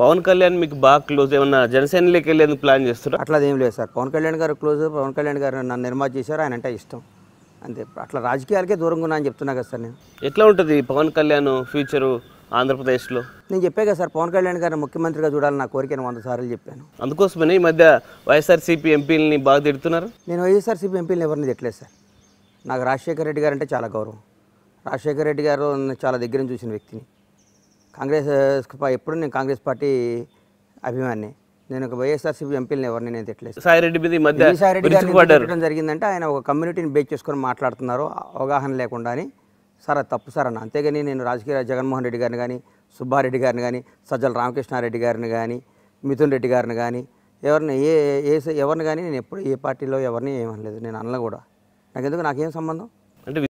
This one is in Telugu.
పవన్ కళ్యాణ్ మీకు బాగా క్లోజ్ ఏమన్నా జనసేనలోకి వెళ్ళేందుకు ప్లాన్ చేస్తున్నారు అట్లా ఏం లేదు సార్ పవన్ కళ్యాణ్ గారు క్లోజ్ పవన్ కళ్యాణ్ గారు నన్ను నిర్మా చేశారు ఆయన అంటే ఇష్టం అంతే అట్లా రాజకీయాలకే దూరంగా ఉన్నా అని చెప్తున్నా కదా సార్ నేను ఎట్లా ఉంటుంది పవన్ కళ్యాణ్ ఫ్యూచరు ఆంధ్రప్రదేశ్లో నేను చెప్పే కదా సార్ పవన్ కళ్యాణ్ గారిని ముఖ్యమంత్రిగా చూడాలని నా కోరిక వంద సార్లు చెప్పాను అందుకోసమని ఈ మధ్య వైఎస్ఆర్సీపీ ఎంపీలని బాగా తిడుతున్నారు నేను వైఎస్ఆర్సీపీ ఎంపీలను ఎవరిని తిట్టలేదు సార్ నాకు రాజశేఖర రెడ్డి గారు అంటే చాలా గౌరవం రాజశేఖర రెడ్డి గారు చాలా దగ్గర చూసిన వ్యక్తిని కాంగ్రెస్ ఎప్పుడు నేను కాంగ్రెస్ పార్టీ అభిమాని నేను ఒక వైఎస్ఆర్సీపీ ఎంపీని ఎవరిని నేను తిట్టలేదు సాయిరెడ్డి మీద మధ్య సాయిరెడ్డి గారు జరిగిందంటే ఆయన ఒక కమ్యూనిటీని బేక్ చేసుకొని మాట్లాడుతున్నారు అవగాహన లేకుండా అని సార్ తప్పు సార్ అన్న అంతేగాని నేను రాజకీయ జగన్మోహన్ రెడ్డి గారిని కానీ సుబ్బారెడ్డి గారిని కానీ సజ్జల రామకృష్ణారెడ్డి గారిని కానీ మిథున్ రెడ్డి గారిని కానీ ఎవరిని ఏ ఏ ఎవరిని కానీ నేను ఎప్పుడు ఏ పార్టీలో ఎవరిని ఏమనలేదు నేను అనలే కూడా నాకెందుకు నాకేం సంబంధం అంటే